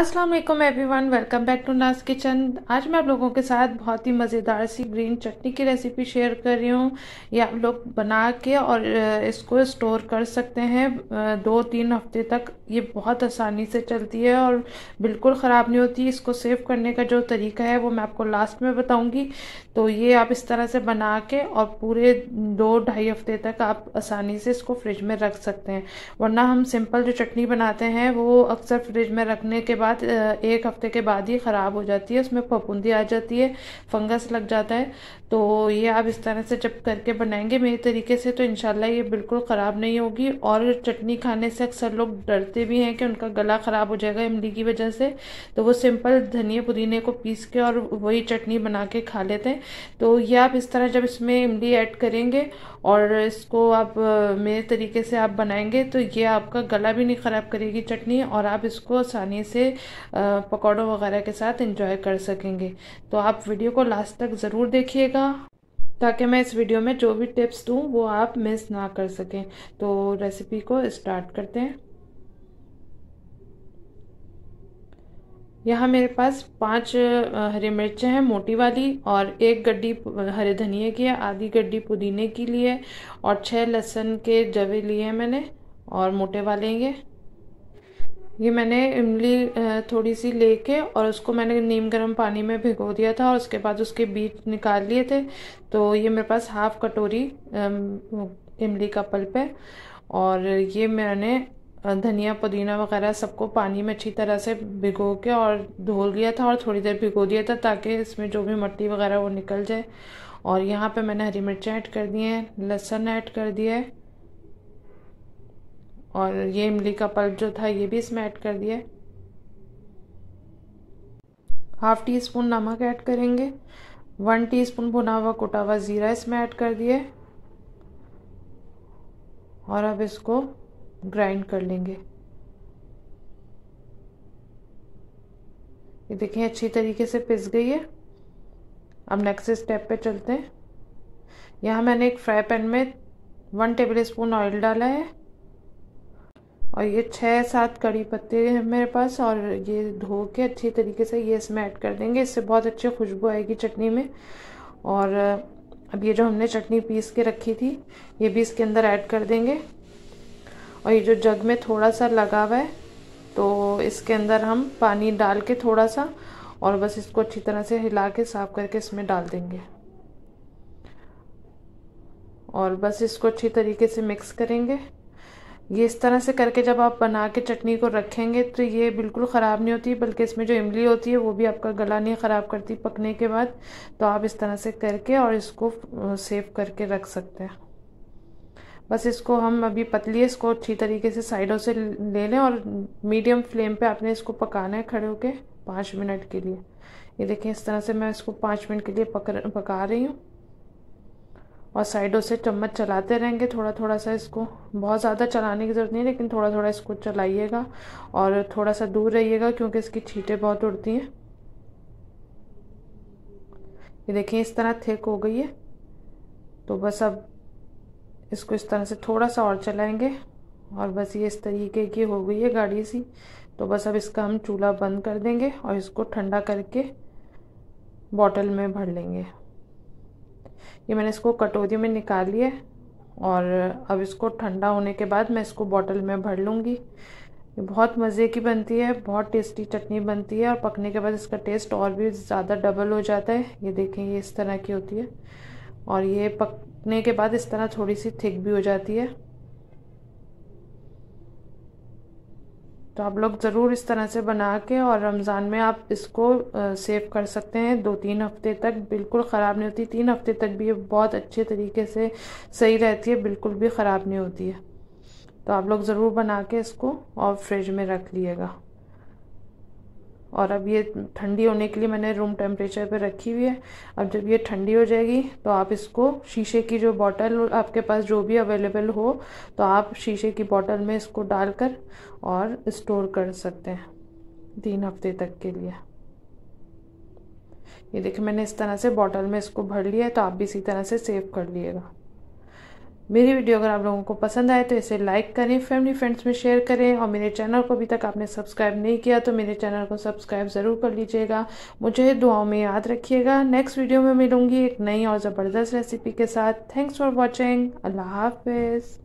अस्सलाम वालेकुम everyone welcome back to Naz kitchen आज मैं आप लोगों के साथ बहुत ही मज़ेदार सी ग्रीन चटनी की रेसिपी शेयर कर रही हूँ ये आप लोग बना के और इसको स्टोर कर सकते हैं दो तीन हफ्ते तक ये बहुत आसानी से चलती है और बिल्कुल ख़राब नहीं होती इसको सेव करने का जो तरीका है वो मैं आपको लास्ट में बताऊँगी तो ये आप इस तरह से बना के और पूरे दो ढाई हफ्ते तक आप आसानी से इसको फ्रिज में रख सकते हैं वरना हम सिंपल जो चटनी बनाते हैं वो अक्सर फ्रिज में रखने के बाद एक हफ्ते के बाद ये ख़राब हो जाती है उसमें फफूंदी आ जाती है फंगस लग जाता है तो ये आप इस तरह से जब करके बनाएंगे मेरे तरीके से तो इनशाला ये बिल्कुल ख़राब नहीं होगी और चटनी खाने से अक्सर लोग डरते भी हैं कि उनका गला ख़राब हो जाएगा इमली की वजह से तो वो सिंपल धनिया पुदीने को पीस के और वही चटनी बना के खा लेते हैं तो ये आप इस तरह जब इसमें इमली ऐड करेंगे और इसको आप मेरे तरीके से आप बनाएंगे तो ये आपका गला भी नहीं ख़राब करेगी चटनी और आप इसको आसानी से पकौड़ों वगैरह के साथ इंजॉय कर सकेंगे तो आप वीडियो को लास्ट तक ज़रूर देखिएगा ताकि मैं इस वीडियो में जो भी टिप्स दूँ वो आप मिस ना कर सकें तो रेसिपी को स्टार्ट करते हैं यहाँ मेरे पास पांच हरी मिर्चें हैं मोटी वाली और एक गड्डी हरे धनिए की है आधी गड्डी पुदीने की लिए और छह लहसुन के जवे लिए हैं मैंने और मोटे वाले ये ये मैंने इमली थोड़ी सी लेके और उसको मैंने नीम गर्म पानी में भिगो दिया था और उसके बाद उसके बीज निकाल लिए थे तो ये मेरे पास हाफ कटोरी इमली का पल्प है और ये मैंने धनिया पुदीना वगैरह सबको पानी में अच्छी तरह से भिगो के और धो लिया था और थोड़ी देर भिगो दिया था ताकि इसमें जो भी मट्टी वगैरह वो निकल जाए और यहाँ पे मैंने हरी मिर्च ऐड कर दी है लहसुन ऐड कर दिया है और ये इमली का पल्प जो था ये भी इसमें ऐड कर दिया हाफ टी स्पून नमक ऐड करेंगे वन टी स्पून भुना हुआ कुटा हुआ ज़ीरा इसमें ऐड कर दिया और अब इसको ग्राइंड कर लेंगे ये देखें अच्छी तरीके से पिस गई है अब नेक्स्ट स्टेप पे चलते हैं यहाँ मैंने एक फ्राई पैन में वन टेबल स्पून ऑयल डाला है और ये छः सात कड़ी पत्ते हैं मेरे पास और ये धो के अच्छी तरीके से ये इसमें ऐड कर देंगे इससे बहुत अच्छी खुशबू आएगी चटनी में और अब ये जो हमने चटनी पीस के रखी थी ये भी इसके अंदर ऐड कर देंगे और ये जो जग में थोड़ा सा लगा हुआ है तो इसके अंदर हम पानी डाल के थोड़ा सा और बस इसको अच्छी तरह से हिला के साफ़ करके इसमें डाल देंगे और बस इसको अच्छी तरीके से मिक्स करेंगे ये इस तरह से करके जब आप बना के चटनी को रखेंगे तो ये बिल्कुल ख़राब नहीं होती बल्कि इसमें जो इमली होती है वो भी आपका गला नहीं ख़राब करती पकने के बाद तो आप इस तरह से करके और इसको सेव करके रख सकते हैं बस इसको हम अभी पतली इसको अच्छी तरीके से साइडों से ले लें और मीडियम फ्लेम पे आपने इसको पकाना है खड़े होके पाँच मिनट के लिए ये देखें इस तरह से मैं इसको पाँच मिनट के लिए पक पका रही हूँ और साइडों से चम्मच चलाते रहेंगे थोड़ा थोड़ा सा इसको बहुत ज़्यादा चलाने की ज़रूरत नहीं है लेकिन थोड़ा थोड़ा इसको चलाइएगा और थोड़ा सा दूर रहिएगा क्योंकि इसकी छीटें बहुत उड़ती हैं ये देखिए इस तरह थिक हो गई है तो बस अब इसको इस तरह से थोड़ा सा और चलाएंगे और बस ये इस तरीके की हो गई है गाड़ी सी तो बस अब इसका हम चूल्हा बंद कर देंगे और इसको ठंडा करके बॉटल में भर लेंगे ये मैंने इसको कटोरी में निकाल लिया और अब इसको ठंडा होने के बाद मैं इसको बॉटल में भर लूँगी ये बहुत मज़े की बनती है बहुत टेस्टी चटनी बनती है और पकने के बाद इसका टेस्ट और भी ज़्यादा डबल हो जाता है ये देखें ये इस तरह की होती है और ये पकने के बाद इस तरह थोड़ी सी थिक भी हो जाती है तो आप लोग ज़रूर इस तरह से बना के और रमज़ान में आप इसको सेव कर सकते हैं दो तीन हफ्ते तक बिल्कुल ख़राब नहीं होती तीन हफ्ते तक भी ये बहुत अच्छे तरीके से सही रहती है बिल्कुल भी ख़राब नहीं होती है तो आप लोग ज़रूर बना के इसको और फ्रिज में रख लिएगा और अब ये ठंडी होने के लिए मैंने रूम टेम्परेचर पे रखी हुई है अब जब ये ठंडी हो जाएगी तो आप इसको शीशे की जो बॉटल आपके पास जो भी अवेलेबल हो तो आप शीशे की बॉटल में इसको डालकर और स्टोर कर सकते हैं तीन हफ्ते तक के लिए ये देखिए मैंने इस तरह से बॉटल में इसको भर लिया है तो आप भी इसी तरह से सेव कर लिएगा मेरी वीडियो अगर आप लोगों को पसंद आए तो इसे लाइक करें फैमिली फ्रेंड्स में शेयर करें और मेरे चैनल को अभी तक आपने सब्सक्राइब नहीं किया तो मेरे चैनल को सब्सक्राइब ज़रूर कर लीजिएगा मुझे दुआओं में याद रखिएगा नेक्स्ट वीडियो में मिलूंगी एक नई और ज़बरदस्त रेसिपी के साथ थैंक्स फॉर वॉचिंग अल्लाह हाफिज़